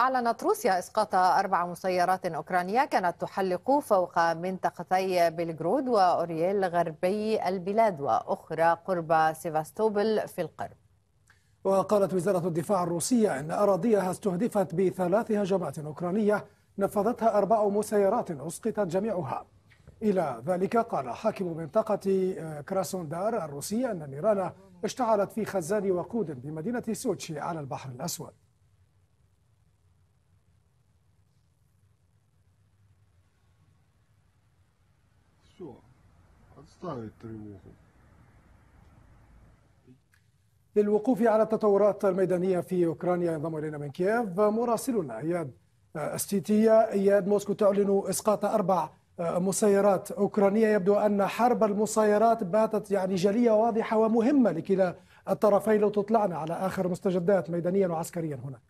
أعلنت روسيا إسقاط أربع مسيرات أوكرانية كانت تحلق فوق منطقتي بلغرود وأورييل غربي البلاد وأخرى قرب سيفاستوبل في القرب وقالت وزارة الدفاع الروسية أن أراضيها استهدفت بثلاث هجمات أوكرانية نفذتها أربع مسيرات أسقطت جميعها إلى ذلك قال حاكم منطقة آه، كراسوندار الروسية أن النيران اشتعلت في خزان وقود بمدينة سوتشي على البحر الأسود Все. Отставить тревогу. للوقوف على التطورات الميدانية في أوكرانيا ينضم إلينا من كييف مراسلنا إياد استيتيا إياد موسكو تعلن إسقاط أربع مسيرات أوكرانية يبدو أن حرب المسيرات باتت يعني جلية واضحة ومهمة لكلا الطرفين لو تطلعنا على آخر مستجدات ميدانيا وعسكريا هناك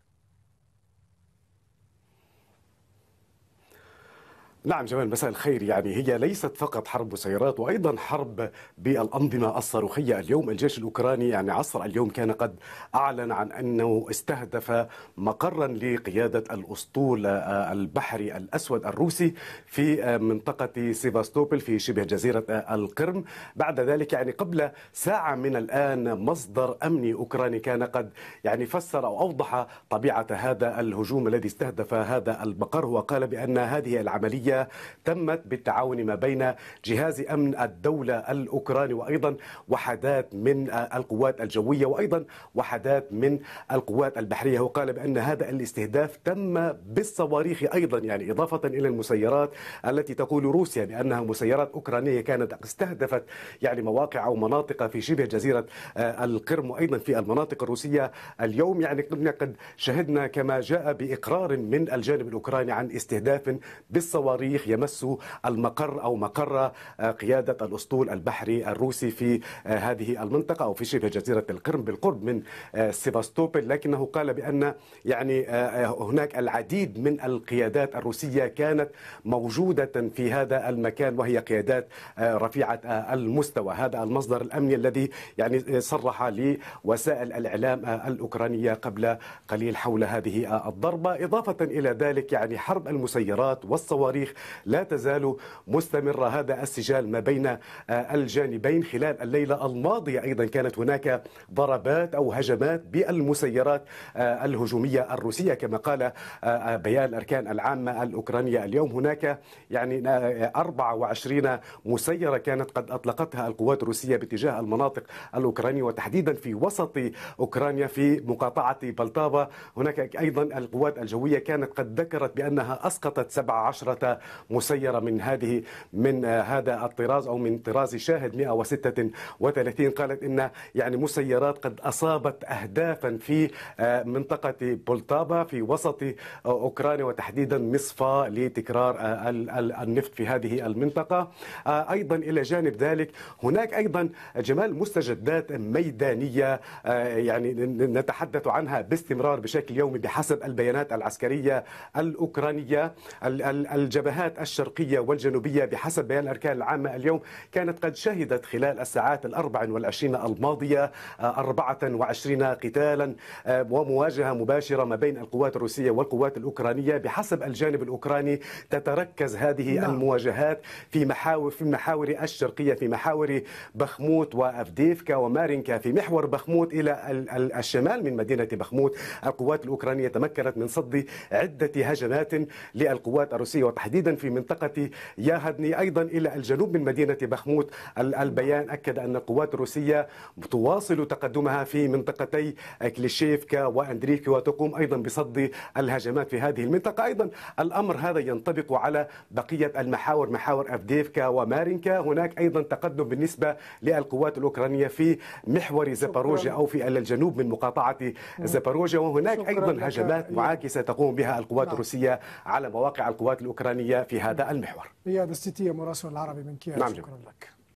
نعم جمال مساء الخير يعني هي ليست فقط حرب مسيرات وايضا حرب بالانظمه الصاروخيه اليوم الجيش الاوكراني يعني عصر اليوم كان قد اعلن عن انه استهدف مقرا لقياده الاسطول آه، البحري الاسود الروسي في آه، منطقه سيفاستوبل في شبه جزيره آه، القرم بعد ذلك يعني قبل ساعه من الان مصدر امني اوكراني كان قد يعني فسر او اوضح طبيعه هذا الهجوم الذي استهدف هذا المقر وقال بان هذه العمليه عسكرية تمت بالتعاون ما بين جهاز أمن الدولة الأوكراني وأيضا وحدات من القوات الجوية وأيضا وحدات من القوات البحرية وقال بأن هذا الاستهداف تم بالصواريخ أيضا يعني إضافة إلى المسيرات التي تقول روسيا بأنها مسيرات أوكرانية كانت استهدفت يعني مواقع أو مناطق في شبه جزيرة آه، القرم وأيضا في المناطق الروسية اليوم يعني قد شهدنا كما جاء بإقرار من الجانب الأوكراني عن استهداف بالصواريخ الصريخ يمس المقر أو مقر آه، قيادة الأسطول البحري الروسي في آه، هذه المنطقة أو في شبه جزيرة القرم بالقرب من آه، سيفاستوبل لكنه قال بأن يعني هناك العديد من القيادات الروسية كانت موجودة في هذا المكان وهي قيادات رفيعة المستوى هذا المصدر الأمني الذي يعني صرح لوسائل الإعلام الأوكرانية قبل قليل حول هذه الضربة إضافة إلى ذلك يعني حرب المسيرات والصواريخ التاريخ لا تزال مستمرة هذا السجال ما بين آه، الجانبين خلال الليلة الماضية أيضا كانت هناك ضربات أو هجمات بالمسيرات آه، الهجومية الروسية كما قال آه، بيان الأركان العامة الأوكرانية اليوم هناك يعني 24 مسيرة كانت قد أطلقتها القوات الروسية باتجاه المناطق الأوكرانية وتحديدا في وسط أوكرانيا في مقاطعة بلطابة هناك أيضا القوات الجوية كانت قد ذكرت بأنها أسقطت 17 مسيرة من هذه من آه، هذا الطراز أو من طراز شاهد 136 قالت إن يعني مسيرات قد أصابت أهدافا في آه، منطقة بولتابا في وسط آه، أوكرانيا وتحديدا مصفى لتكرار النفط في هذه المنطقة أيضا إلى جانب ذلك هناك أيضا جمال مستجدات ميدانية يعني نتحدث عنها باستمرار بشكل يومي بحسب البيانات العسكرية الأوكرانية الجبل الجبهات الشرقية والجنوبية بحسب بيان الأركان العامة اليوم كانت قد شهدت خلال الساعات الأربع والعشرين الماضية 24 آه، قتالا آه، ومواجهة مباشرة ما بين القوات الروسية والقوات الأوكرانية بحسب الجانب الأوكراني تتركز هذه نعم. المواجهات في محاور في المحاور الشرقية في محاور بخموت وأفديفكا ومارينكا في محور بخموت إلى الشمال من مدينة بخموت القوات الأوكرانية تمكنت من صد عدة هجمات للقوات الروسية وتحديدا تحديدا في منطقة ياهدني أيضا إلى الجنوب من مدينة بخموت البيان أكد أن القوات الروسية تواصل تقدمها في منطقتي كليشيفكا وأندريكي وتقوم أيضا بصد الهجمات في هذه المنطقة أيضا الأمر هذا ينطبق على بقية المحاور محاور أفديفكا ومارينكا هناك أيضا تقدم بالنسبة للقوات الأوكرانية في محور زباروجيا أو في الجنوب من مقاطعة زباروجيا وهناك أيضا هجمات إيه. معاكسة تقوم بها القوات نعم. الروسية على مواقع القوات الأوكرانية الدولية في هذا المحور إياد الستية مراسل العربي من كييف نعم شكرا لك